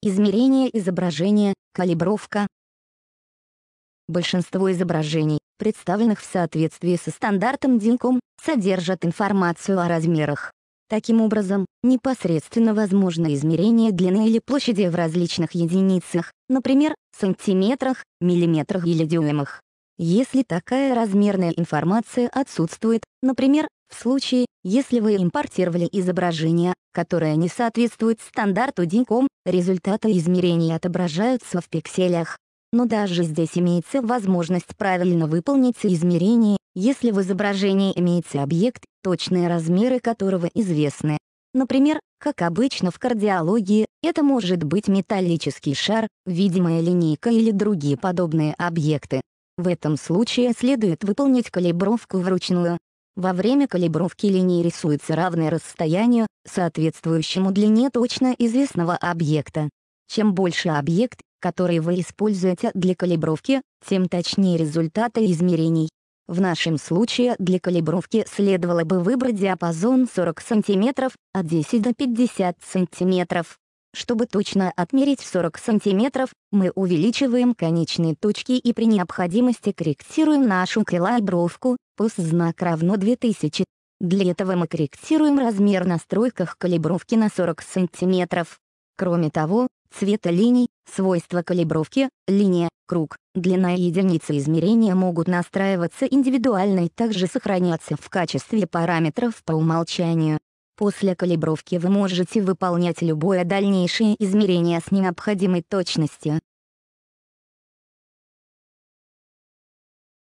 Измерение изображения, калибровка. Большинство изображений, представленных в соответствии со стандартом DINCOM, содержат информацию о размерах. Таким образом, непосредственно возможно измерение длины или площади в различных единицах, например, сантиметрах, миллиметрах или дюймах. Если такая размерная информация отсутствует, например, в случае, если вы импортировали изображение, которая не соответствует стандарту Динком, результаты измерений отображаются в пикселях. Но даже здесь имеется возможность правильно выполнить измерение, если в изображении имеется объект, точные размеры которого известны. Например, как обычно в кардиологии, это может быть металлический шар, видимая линейка или другие подобные объекты. В этом случае следует выполнить калибровку вручную, во время калибровки линии рисуется равное расстоянию, соответствующему длине точно известного объекта. Чем больше объект, который вы используете для калибровки, тем точнее результаты измерений. В нашем случае для калибровки следовало бы выбрать диапазон 40 см от 10 до 50 см. Чтобы точно отмерить 40 см, мы увеличиваем конечные точки и при необходимости корректируем нашу калибровку, Пусть знак равно 2000. Для этого мы корректируем размер на стройках калибровки на 40 см. Кроме того, цвета линий, свойства калибровки, линия, круг, длина и единицы измерения могут настраиваться индивидуально и также сохраняться в качестве параметров по умолчанию. После калибровки вы можете выполнять любое дальнейшее измерение с необходимой точностью.